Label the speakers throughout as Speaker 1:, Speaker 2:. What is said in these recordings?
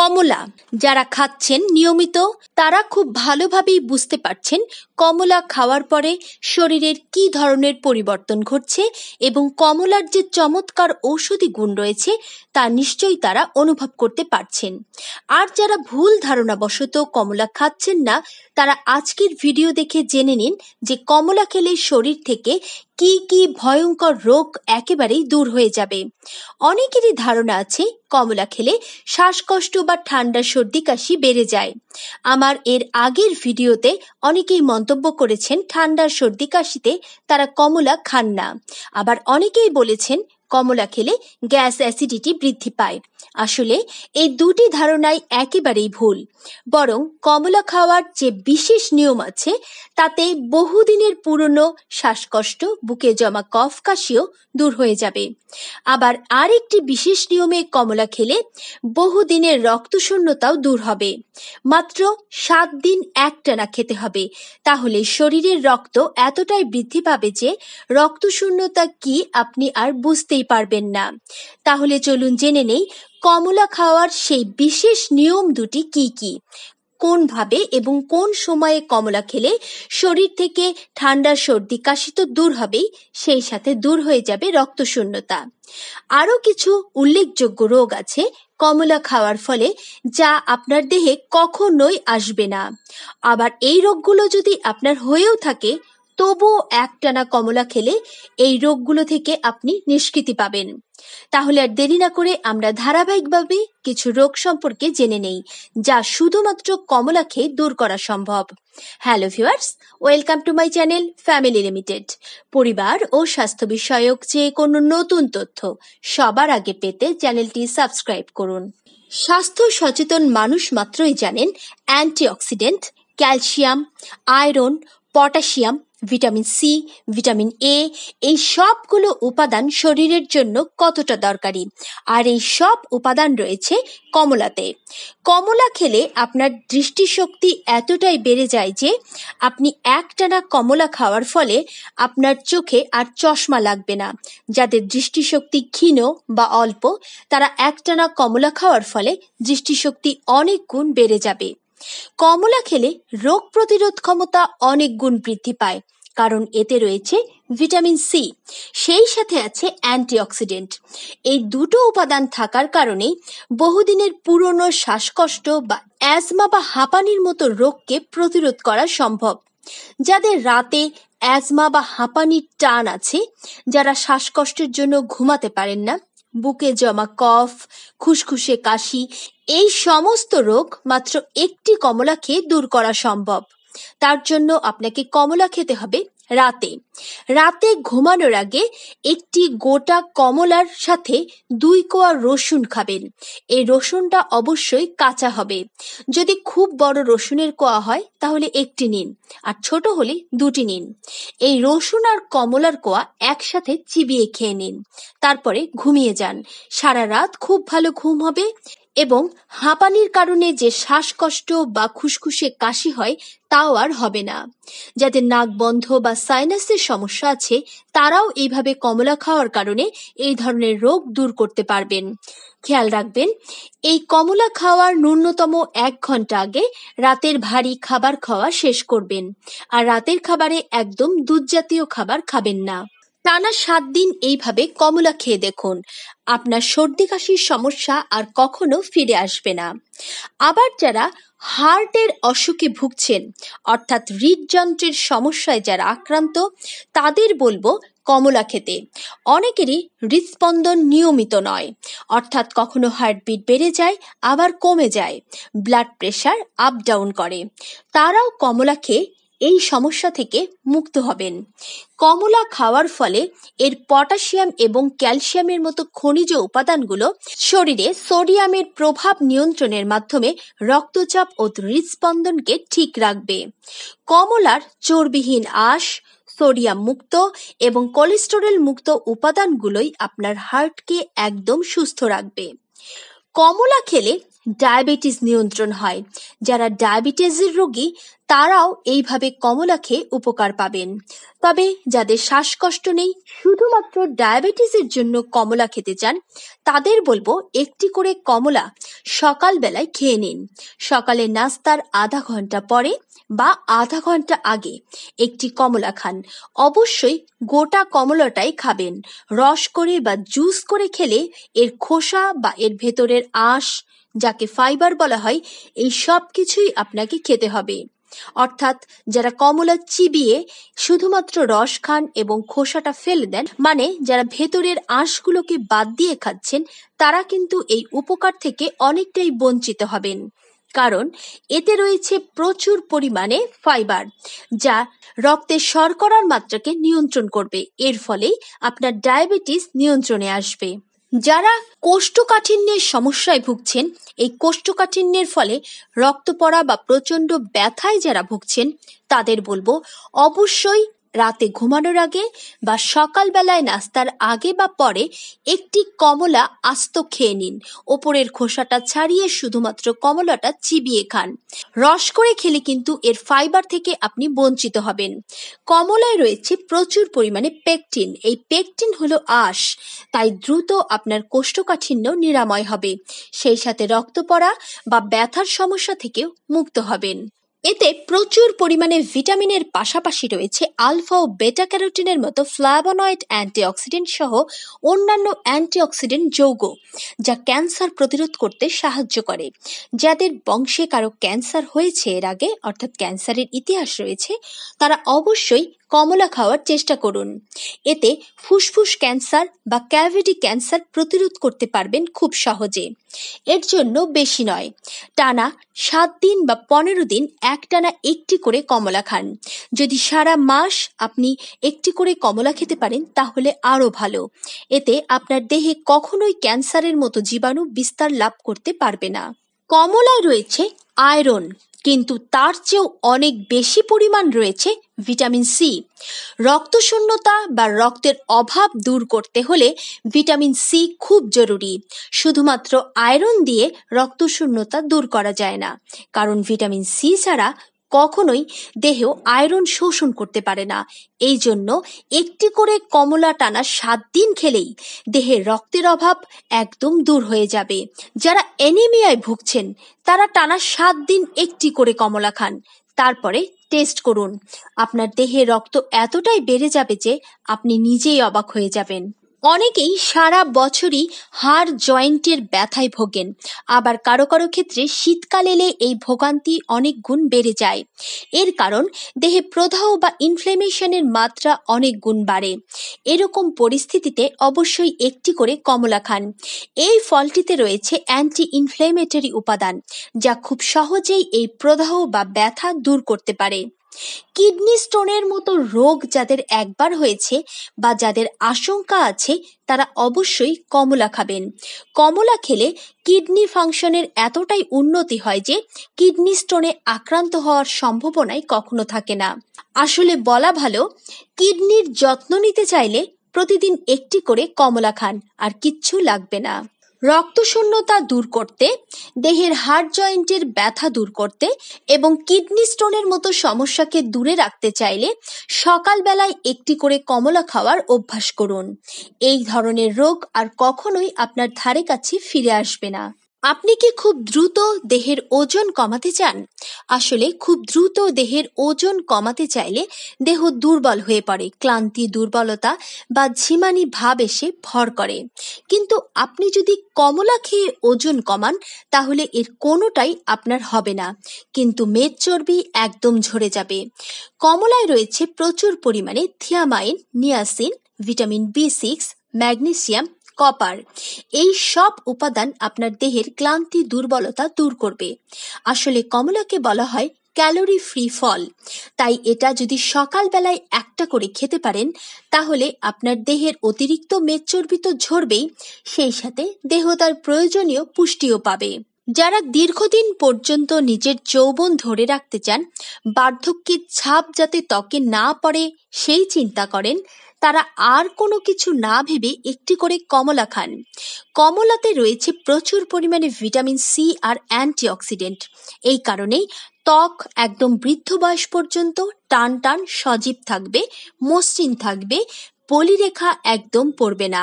Speaker 1: কমলা যারা খাচ্ছেন নিয়মিত তারা খুব ভালোভাবেই বুঝতে পারছেন কমলা খাওয়ার পরে শরীরের কি ধরনের পরিবর্তন ঘটছে এবং কমলার যে চমৎকার ঔষধি গুণ রয়েছে তা নিশ্চয়ই তারা অনুভব করতে পারছেন আর যারা ভুল ধারণাবশত কমলা খাচ্ছেন না তারা আজকের ভিডিও দেখে জেনে নিন যে কমলা খেলে শরীর থেকে কি কি ভয়ঙ্কর রোগ একেবারেই দূর হয়ে যাবে অনেকেরই ধারণা আছে কমলা খেলে শ্বাসকষ্ট বা ঠান্ডা সর্দি কাশি বেড়ে যায় আমার এর আগের ভিডিওতে অনেকেই মন্তব্য করেছেন ঠান্ডা সর্দি কাশিতে তারা কমলা খান না আবার অনেকেই বলেছেন কমলা খেলে গ্যাস অ্যাসিডিটি বৃদ্ধি পায় আসলে এই দুটি ধারণাই একেবারেই ভুল বরং কমলা খাওয়ার যে বিশেষ নিয়ম আছে তাতে বহুদিনের পুরনো শ্বাসকষ্ট বুকে জমা কফ কাশিও দূর হয়ে যাবে আবার আরেকটি বিশেষ নিয়মে কমলা খেলে বহুদিনের রক্তশূন্যতাও দূর হবে মাত্র সাত দিন একটানা খেতে হবে তাহলে শরীরের রক্ত এতটাই বৃদ্ধি পাবে যে রক্তশূন্যতা কি আপনি আর বুঝতেই ভুলতেই পারবেন না তাহলে চলুন জেনে নেই কমলা খাওয়ার সেই বিশেষ নিয়ম দুটি কি কি কোনভাবে এবং কোন সময়ে কমলা খেলে শরীর থেকে ঠান্ডা সর্দি কাশি তো দূর হবেই সেই সাথে দূর হয়ে যাবে রক্তশূন্যতা আরও কিছু উল্লেখযোগ্য রোগ আছে কমলা খাওয়ার ফলে যা আপনার দেহে কখনোই আসবে না আবার এই রোগগুলো যদি আপনার হয়েও থাকে তবুও একটানা কমলা খেলে এই রোগগুলো থেকে আপনি নিষ্কৃতি পাবেন তাহলে আর দেরি না করে আমরা ধারাবাহিকভাবে কিছু রোগ সম্পর্কে জেনে নেই যা শুধুমাত্র কমলা খেয়ে দূর করা সম্ভব hello viewers welcome to my channel family limited পরিবার ও স্বাস্থ্য বিষয়ক যে কোনো নতুন তথ্য সবার আগে পেতে চ্যানেলটি সাবস্ক্রাইব করুন স্বাস্থ্য সচেতন মানুষ মাত্রই জানেন antioxidant calcium iron potassium vitamin C vitamin A এই সবগুলো উপাদান শরীরের জন্য কতটা দরকারি আর এই সব উপাদান রয়েছে কমলাতে কমলা খেলে আপনার দৃষ্টিশক্তি এতটাই বেড়ে যায় যে আপনি একটানা কমলা খাওয়ার ফলে আপনার চোখে আর চশমা লাগবে না যাদের দৃষ্টিশক্তি ক্ষীণ বা অল্প তারা একটানা কমলা খাওয়ার ফলে দৃষ্টিশক্তি অনেক গুণ বেড়ে যাবে কমলা খেলে রোগ প্রতিরোধ ক্ষমতা অনেক গুণ বৃদ্ধি পায় কারণ এতে রয়েছে ভিটামিন সি সেই সাথে আছে অ্যান্টিঅক্সিডেন্ট এই দুটো উপাদান থাকার কারণে বহুদিনের পুরনো শ্বাসকষ্ট বা অ্যাজমা বা হাঁপানির মতো রোগকে প্রতিরোধ করা সম্ভব যাদের রাতে অ্যাজমা বা হাঁপানির টান আছে যারা শ্বাসকষ্টের জন্য ঘুমাতে পারেন না বুকে জমা কফ খুসখুসে কাশি এই সমস্ত রোগ মাত্র একটি কমলা খেয়ে দূর করা সম্ভব তার জন্য আপনাকে কমলা খেতে হবে রাতে রাতে ঘুমানোর আগে একটি গোটা কমলার সাথে দুই কোয়া রসুন খাবেন এই রসুনটা অবশ্যই কাঁচা হবে যদি খুব বড় রসুনের কোয়া হয় তাহলে একটি নিন আর ছোট হলে দুটি নিন এই রসুন আর কমলার কোয়া একসাথে চিবিয়ে খেয়ে নিন তারপরে ঘুমিয়ে যান সারা রাত খুব ভালো ঘুম হবে এবং হাঁপানির কারণে যে শ্বাসকষ্ট বা খুসখুসে কাশি হয় তাও আর হবে না যাদের নাক বন্ধ বা সাইনাসের সমস্যা আছে তারাও এইভাবে কমলা খাওয়ার কারণে এই ধরনের রোগ দূর করতে পারবেন খেয়াল রাখবেন এই কমলা খাওয়ার ন্যূনতম এক ঘন্টা আগে রাতের ভারী খাবার খাওয়া শেষ করবেন আর রাতের খাবারে একদম দুধ জাতীয় খাবার খাবেন না টানা সাত দিন এইভাবে কমলা খেয়ে দেখুন আপনার সর্দি কাশির সমস্যা আর কখনো ফিরে আসবে না আবার যারা হার্টের অসুখে ভুগছেন অর্থাৎ হৃদযন্ত্রের সমস্যায় যারা আক্রান্ত তাদের বলবো কমলা খেতে অনেকেরই হৃদস্পন্দন নিয়মিত নয় অর্থাৎ কখনো হার্টবিট বেড়ে যায় আবার কমে যায় ব্লাড প্রেশার আপ ডাউন করে তারাও কমলা খেয়ে এই সমস্যা থেকে মুক্ত হবেন কমলা খাওয়ার ফলে এর পটাশিয়াম এবং ক্যালসিয়ামের মতো খনিজ উপাদানগুলো শরীরে সোডিয়ামের প্রভাব নিয়ন্ত্রণের মাধ্যমে রক্তচাপ ও হৃদস্পন্দনকে ঠিক রাখবে কমলার চর্বিহীন আঁশ সোডিয়াম মুক্ত এবং কোলেস্টেরল মুক্ত উপাদানগুলোই আপনার হার্টকে একদম সুস্থ রাখবে কমলা খেলে ডায়াবেটিস নিয়ন্ত্রণ হয় যারা ডায়াবেটিসের রোগী তারাও এইভাবে কমলা খেয়ে উপকার পাবেন তবে যাদের শ্বাসকষ্ট নেই শুধুমাত্র ডায়াবেটিসের জন্য কমলা খেতে চান তাদের বলবো একটি করে কমলা সকালবেলায় খেয়ে নিন সকালে নাস্তার আধা ঘন্টা পরে বা আধা ঘন্টা আগে একটি কমলা খান অবশ্যই গোটা কমলাটাই খাবেন রস করে বা জুস করে খেলে এর খোসা বা এর ভেতরের আঁশ যাকে ফাইবার বলা হয় এই সব কিছুই আপনাকে খেতে হবে অর্থাৎ যারা কমলা চিবিয়ে শুধুমাত্র রস খান এবং খোসাটা ফেলে দেন মানে যারা ভেতরের আঁশগুলোকে বাদ দিয়ে খাচ্ছেন তারা কিন্তু এই উপকার থেকে অনেকটাই বঞ্চিত হবেন কারণ এতে রয়েছে প্রচুর পরিমাণে ফাইবার যা রক্তের শর্করার মাত্রাকে নিয়ন্ত্রণ করবে এর ফলে আপনার ডায়াবেটিস নিয়ন্ত্রণে আসবে যারা কোষ্ঠকাঠিন্যের সমস্যায় ভুগছেন এই কোষ্ঠকাঠিন্যের ফলে রক্ত পড়া বা প্রচণ্ড ব্যথায় যারা ভুগছেন তাদের বলবো অবশ্যই রাতে ঘুমানোর আগে বা সকালবেলায় নাস্তার আগে বা পরে একটি কমলা আস্ত খেয়ে নিন ওপরের খোসাটা ছাড়িয়ে শুধুমাত্র কমলাটা চিবিয়ে খান রস করে খেলে কিন্তু এর ফাইবার থেকে আপনি বঞ্চিত হবেন কমলায় রয়েছে প্রচুর পরিমাণে পেকটিন এই পেকটিন হলো আশ তাই দ্রুত আপনার কোষ্ঠকাঠিন্য নিরাময় হবে সেই সাথে রক্ত পড়া বা ব্যথার সমস্যা থেকেও মুক্ত হবেন এতে প্রচুর পরিমাণে ভিটামিনের পাশাপাশি রয়েছে আলফা ও বেটা ক্যারোটিনের মতো ফ্লাভানয়েড অ্যান্টিঅক্সিডেন্ট সহ অন্যান্য অ্যান্টিঅক্সিডেন্ট যৌগ যা ক্যান্সার প্রতিরোধ করতে সাহায্য করে যাদের বংশে কারো ক্যান্সার হয়েছে এর আগে অর্থাৎ ক্যান্সারের ইতিহাস রয়েছে তারা অবশ্যই কমলা খাওয়ার চেষ্টা করুন এতে ফুসফুস ক্যান্সার বা ক্যাভিটি ক্যান্সার প্রতিরোধ করতে পারবেন খুব সহজে এর জন্য বেশি নয় টানা সাত দিন বা পনেরো দিন এক টানা একটি করে কমলা খান যদি সারা মাস আপনি একটি করে কমলা খেতে পারেন তাহলে আরও ভালো এতে আপনার দেহে কখনোই ক্যান্সারের মতো জীবাণু বিস্তার লাভ করতে পারবে না কমলায় রয়েছে আয়রন কিন্তু তার চেয়েও অনেক বেশি পরিমাণ রয়েছে ভিটামিন সি রক্তশূন্যতা বা রক্তের অভাব দূর করতে হলে ভিটামিন সি খুব জরুরি শুধুমাত্র আয়রন দিয়ে রক্তশূন্যতা দূর করা যায় না কারণ ভিটামিন সি ছাড়া কখনোই দেহেও আয়রন শোষণ করতে পারে না এই জন্য একটি করে কমলা টানা সাত দিন খেলেই দেহের রক্তের অভাব একদম দূর হয়ে যাবে যারা অ্যানিমিয়ায় ভুগছেন তারা টানা সাত দিন একটি করে কমলা খান তারপরে টেস্ট করুন আপনার দেহে রক্ত এতটাই বেড়ে যাবে যে আপনি নিজেই অবাক হয়ে যাবেন অনেকেই সারা বছরই হাড় জয়েন্টের ব্যথায় ভোগেন আবার কারো কারো ক্ষেত্রে শীতকাল এলে এই ভোগান্তি অনেক গুণ বেড়ে যায় এর কারণ দেহে প্রদাহ বা ইনফ্লেমেশনের মাত্রা অনেক গুণ বাড়ে এরকম পরিস্থিতিতে অবশ্যই একটি করে কমলা খান এই ফলটিতে রয়েছে অ্যান্টি ইনফ্লেমেটরি উপাদান যা খুব সহজেই এই প্রদাহ বা ব্যথা দূর করতে পারে কিডনি স্টোনের মতো রোগ যাদের একবার হয়েছে বা যাদের আশঙ্কা আছে তারা অবশ্যই কমলা খাবেন কমলা খেলে কিডনি ফাংশনের এতটাই উন্নতি হয় যে কিডনি স্টোনে আক্রান্ত হওয়ার সম্ভাবনাই কখনো থাকে না আসলে বলা ভালো কিডনির যত্ন নিতে চাইলে প্রতিদিন একটি করে কমলা খান আর কিচ্ছু লাগবে না রক্তশূন্যতা দূর করতে দেহের হার্ট জয়েন্টের ব্যথা দূর করতে এবং কিডনি স্টোনের মতো সমস্যাকে দূরে রাখতে চাইলে সকালবেলায় একটি করে কমলা খাওয়ার অভ্যাস করুন এই ধরনের রোগ আর কখনোই আপনার ধারে কাছে ফিরে আসবে না আপনি কি খুব দ্রুত দেহের ওজন কমাতে চান আসলে খুব দ্রুত দেহের ওজন কমাতে চাইলে দেহ দুর্বল হয়ে পড়ে ক্লান্তি দুর্বলতা বা ঝিমানি ভাব এসে ভর করে কিন্তু আপনি যদি কমলা খেয়ে ওজন কমান তাহলে এর কোনোটাই আপনার হবে না কিন্তু মেদ চর্বি একদম ঝরে যাবে কমলায় রয়েছে প্রচুর পরিমাণে thiamine niacin vitamin B six magnesium copper এই সব উপাদান আপনার দেহের ক্লান্তি দুর্বলতা দূর করবে আসলে কমলাকে বলা হয় ক্যালোরি ফ্রি ফল তাই এটা যদি সকালবেলায় একটা করে খেতে পারেন তাহলে আপনার দেহের অতিরিক্ত মেদচর্বি তো ঝরবেই সেই সাথে দেহ তার প্রয়োজনীয় পুষ্টিও পাবে যারা দীর্ঘদিন পর্যন্ত নিজের যৌবন ধরে রাখতে চান বার্ধক্যের ছাপ যাতে ত্বকে না পড়ে সেই চিন্তা করেন তারা আর কোনো কিছু না ভেবে একটি করে কমলা খান কমলাতে রয়েছে প্রচুর পরিমাণে ভিটামিন সি আর অ্যান্টিঅক্সিডেন্ট এই কারণেই ত্বক একদম বৃদ্ধ বয়স পর্যন্ত টান টান সজীব থাকবে মসৃণ থাকবে পলিরেখা একদম পড়বে না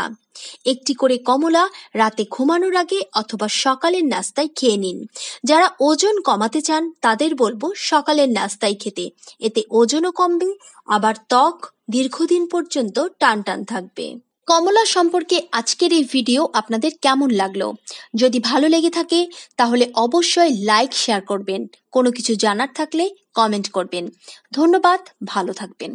Speaker 1: একটি করে কমলা রাতে ঘুমানোর আগে অথবা সকালের নাস্তায় খেয়ে নিন যারা ওজন কমাতে চান তাদের বলবো সকালের নাস্তায় খেতে এতে ওজনও কমবে আবার ত্বক দীর্ঘদিন পর্যন্ত টান টান থাকবে কমলা সম্পর্কে আজকের এই ভিডিও আপনাদের কেমন লাগলো যদি ভালো লেগে থাকে তাহলে অবশ্যই লাইক শেয়ার করবেন কোনো কিছু জানার থাকলে কমেন্ট করবেন ধন্যবাদ ভালো থাকবেন